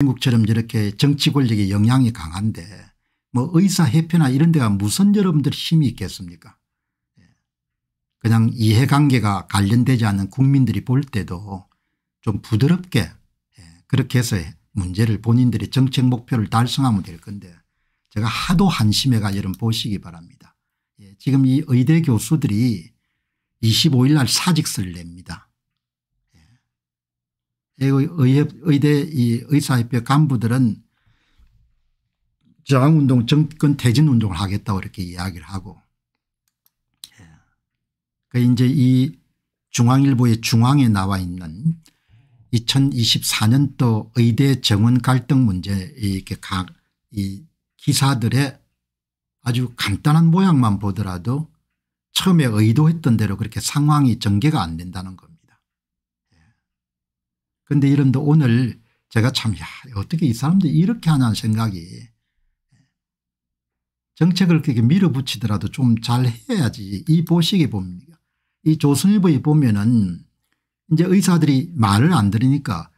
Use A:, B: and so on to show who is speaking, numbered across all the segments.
A: 한국처럼 저렇게 정치 권력의 영향이 강한데 뭐 의사협회나 이런 데가 무슨 여러분들 힘이 있겠습니까 예. 그냥 이해관계가 관련되지 않은 국민들이 볼 때도 좀 부드럽게 예, 그렇게 해서 문제를 본인들이 정책 목표를 달성하면 될 건데 제가 하도 한심해가 여러분 보시기 바랍니다. 예, 지금 이 의대 교수들이 25일 날 사직서를 냅니다. 의협 의대 이 의사협회 간부들은 저항운동 정권 퇴진 운동을 하겠다고 이렇게 이야기를 하고 예. 그 이제 이 중앙일보의 중앙에 나와 있는 2024년도 의대 정원 갈등 문제 이렇게 각 이 기사들의 아주 간단한 모양만 보더라도 처음에 의도했던 대로 그렇게 상황이 전개가 안 된다는 것 그런데 이러분 오늘 제가 참 야, 어떻게 이 사람들이 이렇게 하냐는 생각이 정책을 그렇게 밀어붙이더라도 좀 잘해야지 이 보시기 봅니다. 이 조선일보에 보면은 이제 의사들이 말을 안 들으니까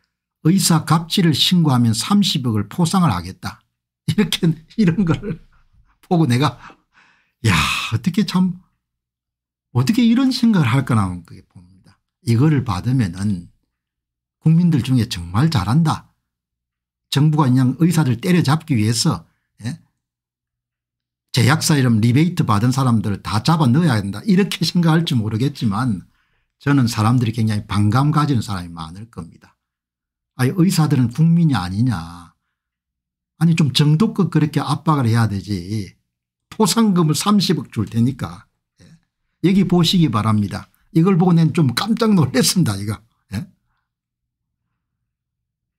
A: 의사 갑질을 신고하면 30억을 포상을 하겠다. 이렇게 이런 걸 보고 내가 야 어떻게 참 어떻게 이런 생각을 할까나 그게 봅니다. 이거를 받으면은 국민들 중에 정말 잘한다. 정부가 그냥 의사를 때려잡기 위해서 예? 제약사 이름 리베이트 받은 사람들을 다 잡아넣어야 한다 이렇게 생각할지 모르겠지만 저는 사람들이 굉장히 반감 가지는 사람이 많을 겁니다. 아니 의사들은 국민이 아니냐. 아니 좀 정도껏 그렇게 압박을 해야 되지. 포상금을 30억 줄 테니까. 예. 여기 보시기 바랍니다. 이걸 보고 난좀 깜짝 놀랐습니다 이거.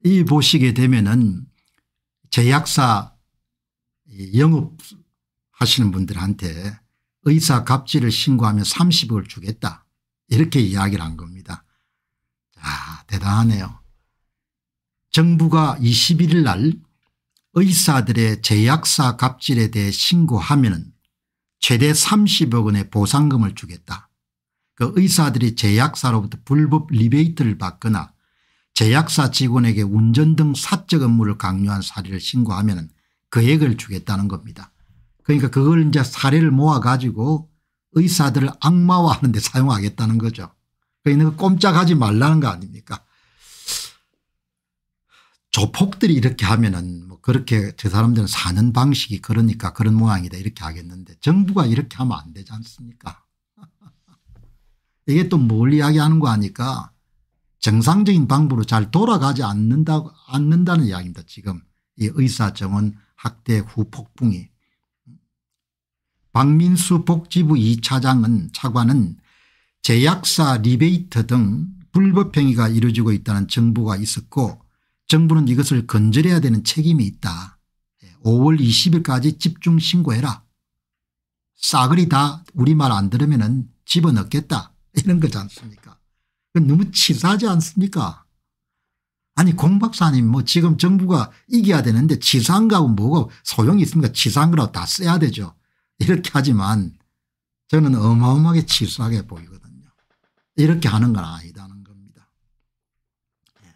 A: 이 보시게 되면은 제약사 영업하시는 분들한테 의사 갑질을 신고하면 30억을 주겠다 이렇게 이야기를 한 겁니다. 자 대단하네요. 정부가 21일 날 의사들의 제약사 갑질에 대해 신고하면 최대 30억 원의 보상금을 주겠다. 그 의사들이 제약사로부터 불법 리베이트를 받거나 제약사 직원에게 운전 등 사적 업무를 강요한 사례를 신고하면 그액을 주겠다는 겁니다. 그러니까 그걸 이제 사례를 모아 가지고 의사들을 악마화하는 데 사용하겠다는 거죠. 그러니까 꼼짝하지 말라는 거 아닙니까 조폭들이 이렇게 하면은 뭐 그렇게 저 사람들은 사는 방식이 그러니까 그런 모양이다 이렇게 하겠는데 정부가 이렇게 하면 안 되지 않습니까 이게 또 뭘 이야기하는 거 아니까 정상적인 방법으로 잘 돌아가지 않는다, 않는다는 이야기입니다. 지금 이 의사 정원 학대 후 폭풍이. 박민수 복지부 2차장은 차관은 제약사 리베이트 등 불법행위가 이루어지고 있다는 정부가 있었고 정부는 이것을 건절해야 되는 책임이 있다. 5월 예, 20일까지 집중 신고해라. 싸그리 다 우리말 안 들으면 집어넣겠다. 이런 거지 않습니까 너무 치사하지 않습니까? 아니 공 박사님 뭐 지금 정부가 이겨야 되는데 치사한 거하고 뭐고 소용이 있습니까? 치사한 거라고 다 써야 되죠. 이렇게 하지만 저는 어마어마하게 치수하게 보이거든요. 이렇게 하는 건 아니다는 겁니다. 예.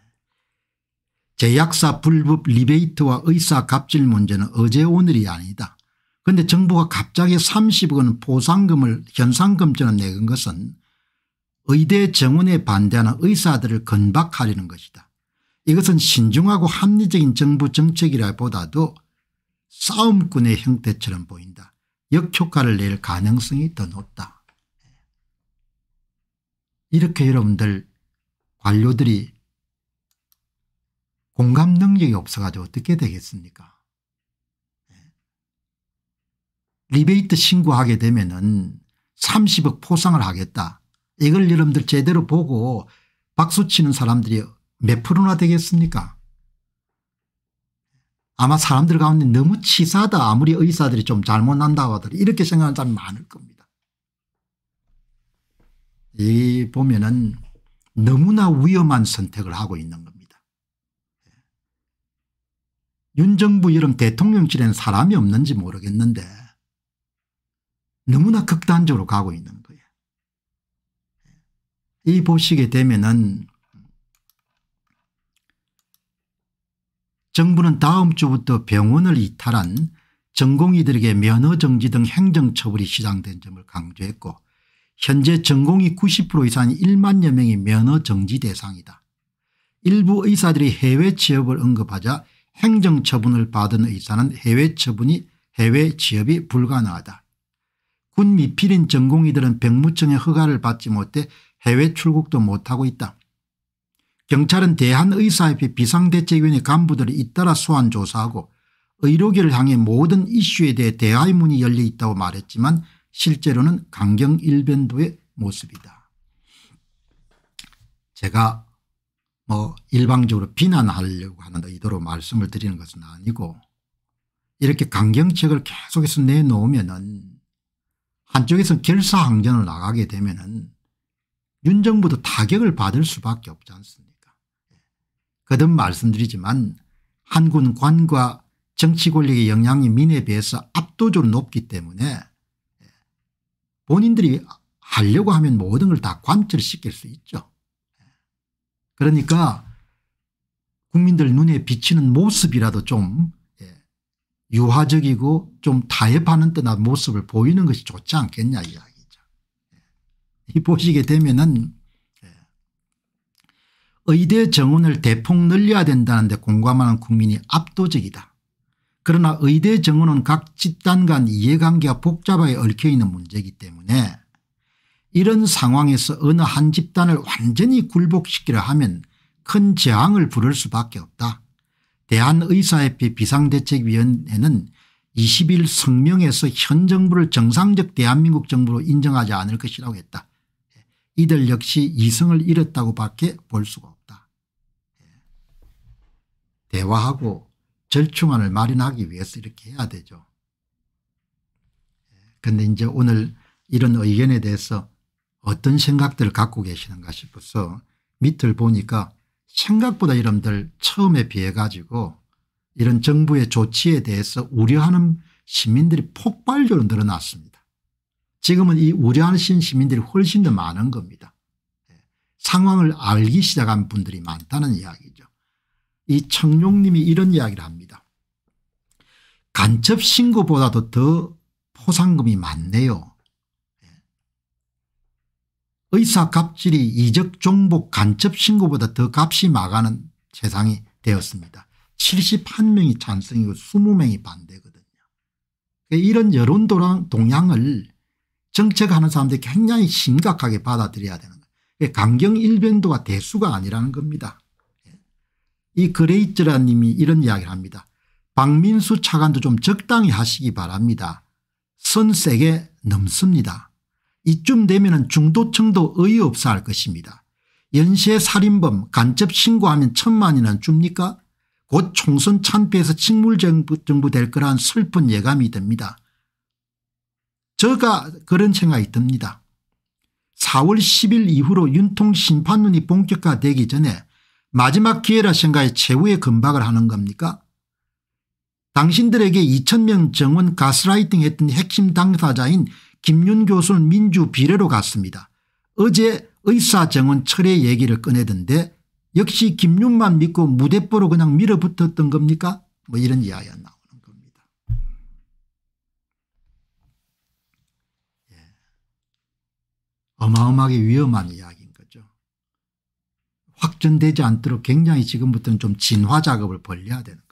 A: 제약사 불법 리베이트와 의사 갑질 문제는 어제 오늘이 아니다. 그런데 정부가 갑자기 30억 원 보상금을 현상금처럼 내건 것은 의대 정원에 반대하는 의사들을 건박하려는 것이다. 이것은 신중하고 합리적인 정부 정책이라보다도 싸움꾼의 형태처럼 보인다. 역효과를 낼 가능성이 더 높다. 이렇게 여러분들 관료들이 공감 능력이 없어가지고 어떻게 되겠습니까 리베이트 신고하게 되면 은 30억 포상을 하겠다. 이걸 여러분들 제대로 보고 박수치는 사람들이 몇 프로나 되겠습니까 아마 사람들 가운데 너무 치사하다 아무리 의사들이 좀 잘못 난다고 하더라 이렇게 생각하는 사람 많을 겁니다. 이 보면은 너무나 위험한 선택을 하고 있는 겁니다. 윤 정부 여름 대통령실에는 사람이 없는지 모르겠는데 너무나 극단적으로 가고 있는 거예요. 이 보시게 되면은 정부는 다음 주부터 병원을 이탈한 전공의들에게 면허정지 등 행정처벌이 시장된 점을 강조했고 현재 전공이 90% 이상인 1만여 명이 면허정지 대상이다. 일부 의사들이 해외 취업을 언급하자 행정처분을 받은 의사는 해외 처분이 해외 취업이 불가능하다. 군 미필인 전공의들은 병무청의 허가를 받지 못해 해외 출국도 못하고 있다. 경찰은 대한의사협회 비상대책위원회 간부들을 잇따라 소환 조사하고 의료계를 향해 모든 이슈에 대해 대화의 문이 열려 있다고 말했지만 실제로는 강경일변도의 모습이다. 제가 뭐 일방적으로 비난하려고 하는 의도로 말씀을 드리는 것은 아니고 이렇게 강경책을 계속해서 내놓으면 은 한쪽에서 결사항전을 나가게 되면 은윤 정부도 타격을 받을 수밖에 없지 않습니까 예. 거듭 말씀드리지만 한 군 관과 정치 권력의 영향이 민에 비해서 압도적으로 높기 때문에 예. 본인들이 하려고 하면 모든 걸 다 관철시킬 수 있죠. 예. 그러니까 국민들 눈에 비치는 모습이라도 좀 유화적이고 좀 타협하는 듯한 모습을 보이는 것이 좋지 않겠냐 이야기. 보시게 되면은 예. 의대 정원을 대폭 늘려야 된다는데 공감하는 국민이 압도적이다. 그러나 의대 정원은 각 집단 간 이해관계가 복잡하게 얽혀있는 문제이기 때문에 이런 상황에서 어느 한 집단을 완전히 굴복시키려 하면 큰 재앙을 부를 수밖에 없다. 대한의사협회 비상대책위원회는 20일 성명에서 현 정부를 정상적 대한민국 정부로 인정하지 않을 것이라고 했다. 이들 역시 이성을 잃었다고 밖에 볼 수가 없다. 예. 대화하고 절충안을 마련하기 위해서 이렇게 해야 되죠. 예. 근데 이제 오늘 이런 의견에 대해서 어떤 생각들을 갖고 계시는가 싶어서 밑을 보니까 생각보다 이러들 처음에 비해 가지고 이런 정부의 조치에 대해서 우려하는 시민들이 폭발적으로 늘어났습니다. 지금은 이 우려하신 시민들이 훨씬 더 많은 겁니다. 상황을 알기 시작한 분들이 많다는 이야기죠. 이 청룡님이 이런 이야기를 합니다. 간첩 신고보다도 더 포상금이 많네요. 의사 갑질이 이적 종복 간첩 신고보다 더 값이 막아는 세상이 되었습니다. 71명이 찬성이고 20명이 반대거든요. 이런 여론 동향을 정책하는 사람들이 굉장히 심각하게 받아들여야 되는 거예요. 강경 일변도가 대수가 아니라는 겁니다. 예. 이 그레이츠라 님이 이런 이야기를 합니다. 박민수 차관도 좀 적당히 하시기 바랍니다. 선 세게 넘습니다. 이쯤 되면 중도층도 의의없어 할 것입니다. 연쇄 살인범 간첩 신고하면 천만이나 줍니까? 곧 총선 참패에서 직물정부 될 거란 슬픈 예감이 듭니다. 저가 그런 생각이 듭니다. 4월 10일 이후로 윤통 심판론이 본격화되기 전에 마지막 기회라 생각해 최후의 금박을 하는 겁니까? 당신들에게 2천명 정원 가스라이팅 했던 핵심 당사자인 김윤 교수는 민주 비례로 갔습니다. 어제 의사 정원 철회 얘기를 꺼내던데 역시 김윤만 믿고 무대뽀로 그냥 밀어붙었던 겁니까? 뭐 이런 이야기였나 어마어마하게 위험한 이야기인 거죠. 확전되지 않도록 굉장히 지금부터는 좀 진화 작업을 벌려야 되는